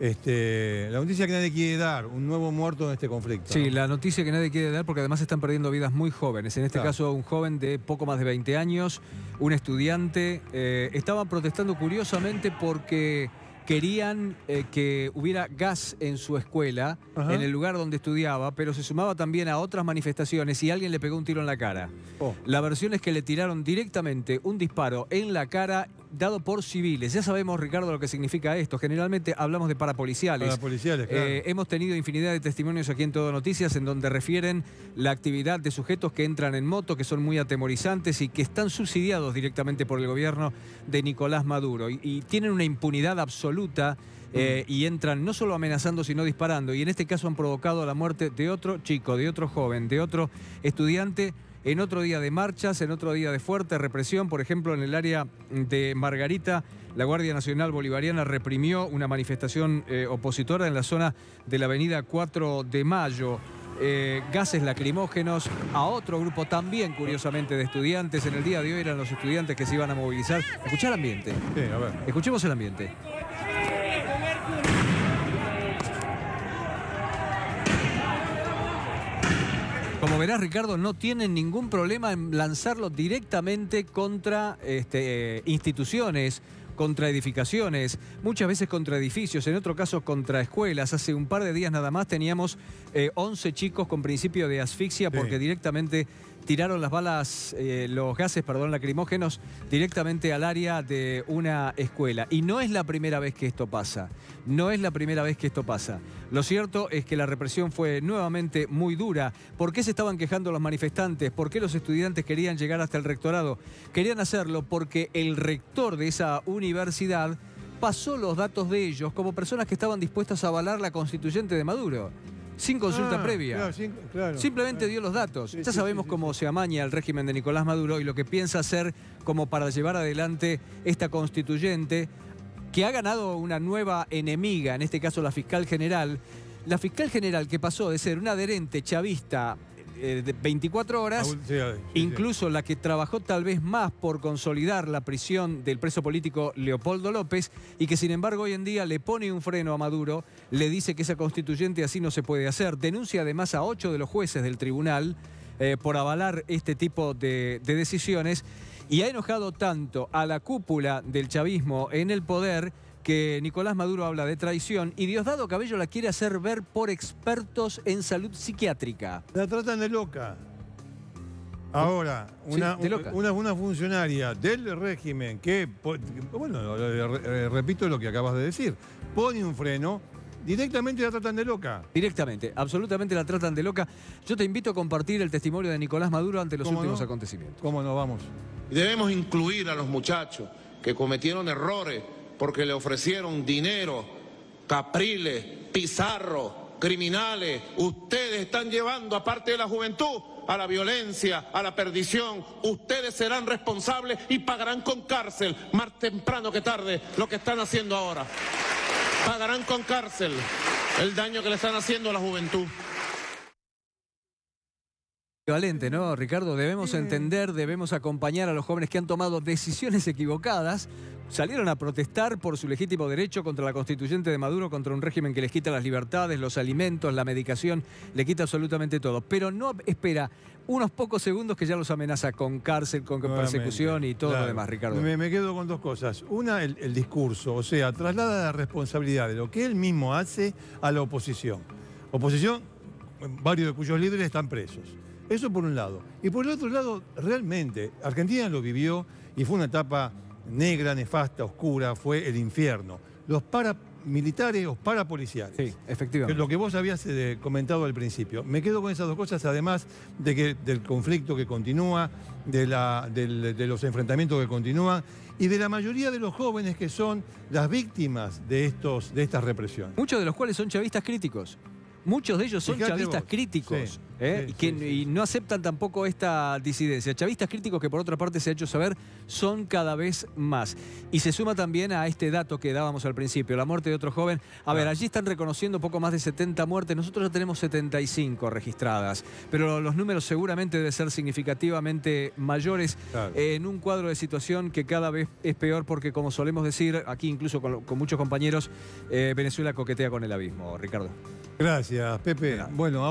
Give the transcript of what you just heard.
Este, la noticia que nadie quiere dar, un nuevo muerto en este conflicto. Sí, la noticia que nadie quiere dar porque además están perdiendo vidas muy jóvenes. En este caso, un joven de poco más de 20 años, un estudiante. Eh, estaban protestando curiosamente porque querían eh, que hubiera gas en su escuela, en el lugar donde estudiaba, pero se sumaba también a otras manifestaciones y alguien le pegó un tiro en la cara. Oh. La versión es que le tiraron directamente un disparo en la cara dado por civiles. Ya sabemos, Ricardo, lo que significa esto. Generalmente hablamos de parapoliciales. Parapoliciales, claro. Eh, hemos tenido infinidad de testimonios aquí en Todo Noticias en donde refieren la actividad de sujetos que entran en moto, que son muy atemorizantes y que están subsidiados directamente por el gobierno de Nicolás Maduro. y, tienen una impunidad absoluta. Mm. Eh, y entran no solo amenazando, sino disparando. Y en este caso han provocado la muerte de otro chico, de otro joven, de otro estudiante en otro día de marchas, en otro día de fuerte represión, por ejemplo, en el área de Margarita, la Guardia Nacional Bolivariana reprimió una manifestación eh, opositora en la zona de la avenida 4 de Mayo. Eh, gases lacrimógenos a otro grupo también, curiosamente, de estudiantes. En el día de hoy eran los estudiantes que se iban a movilizar. Escuchar el ambiente. a Escuchemos el ambiente. como verás, Ricardo, no tienen ningún problema en lanzarlo directamente contra este, eh, instituciones, contra edificaciones, muchas veces contra edificios, en otro caso contra escuelas. Hace un par de días nada más teníamos 11 eh, chicos con principio de asfixia porque directamente tiraron las balas, eh, los gases, perdón, lacrimógenos, directamente al área de una escuela. Y no es la primera vez que esto pasa. No es la primera vez que esto pasa. Lo cierto es que la represión fue nuevamente muy dura. ¿Por qué se estaban quejando los manifestantes? ¿Por qué los estudiantes querían llegar hasta el rectorado? Querían hacerlo porque el rector de esa universidad pasó los datos de ellos como personas que estaban dispuestas a avalar la constituyente de Maduro sin consulta ah, previa. Simplemente dio los datos. ya sabemos cómo se amaña el régimen de Nicolás Maduro y lo que piensa hacer como para llevar adelante esta constituyente que ha ganado una nueva enemiga, en este caso la fiscal general. La fiscal general que pasó de ser una adherente chavista eh, de 24 horas, incluso la que trabajó tal vez más por consolidar la prisión del preso político Leopoldo López y que sin embargo hoy en día le pone un freno a Maduro, le dice que esa constituyente así no se puede hacer, denuncia además a ocho de los jueces del tribunal eh, por avalar este tipo de decisiones y ha enojado tanto a la cúpula del chavismo en el poder que Nicolás Maduro habla de traición y Diosdado Cabello la quiere hacer ver por expertos en salud psiquiátrica. La tratan de loca. Ahora, una, Una, funcionaria del régimen que, bueno, eh, eh, repito lo que acabas de decir, pone un freno, directamente la tratan de loca. Directamente, absolutamente la tratan de loca. Yo te invito a compartir el testimonio de Nicolás Maduro ante los últimos acontecimientos. ¿Cómo no? Vamos. Debemos incluir a los muchachos que cometieron errores porque le ofrecieron dinero, capriles, pizarro, criminales. Ustedes están llevando, aparte de la juventud, a la violencia, a la perdición. Ustedes serán responsables y pagarán con cárcel, más temprano que tarde, lo que están haciendo ahora. Pagarán con cárcel el daño que le están haciendo a la juventud. Valente, ¿no? Ricardo, debemos entender, debemos acompañar a los jóvenes que han tomado decisiones equivocadas. Salieron a protestar por su legítimo derecho contra la constituyente de Maduro, contra un régimen que les quita las libertades, los alimentos, la medicación, le quita absolutamente todo. Pero no espera unos pocos segundos que ya los amenaza con cárcel, con persecución y todo lo demás, Ricardo. Me, quedo con dos cosas. Una, el discurso, o sea, traslada la responsabilidad de lo que él mismo hace a la oposición. Oposición, varios de cuyos líderes están presos. Eso por un lado. Y por el otro lado, realmente, Argentina lo vivió y fue una etapa negra, nefasta, oscura, fue el infierno. Los paramilitares o parapoliciales. Sí, efectivamente. Lo que vos habías eh, comentado al principio. Me quedo con esas dos cosas, además de que, del conflicto que continúa, de, la, de los enfrentamientos que continúan y de la mayoría de los jóvenes que son las víctimas de, estos, de estas represiones. Muchos de los cuales son chavistas críticos muchos de ellos son chavistas críticos ¿eh? y que no aceptan tampoco esta disidencia. Chavistas críticos que por otra parte se ha hecho saber son cada vez más. Y se suma también a este dato que dábamos al principio, la muerte de otro joven. A ver, ah. allí están reconociendo poco más de 70 muertes, nosotros ya tenemos 75 registradas, pero los números seguramente deben ser significativamente mayores en un cuadro de situación que cada vez es peor porque como solemos decir, aquí incluso con, muchos compañeros, eh, Venezuela coquetea con el abismo, Ricardo. Gracias, Pepe.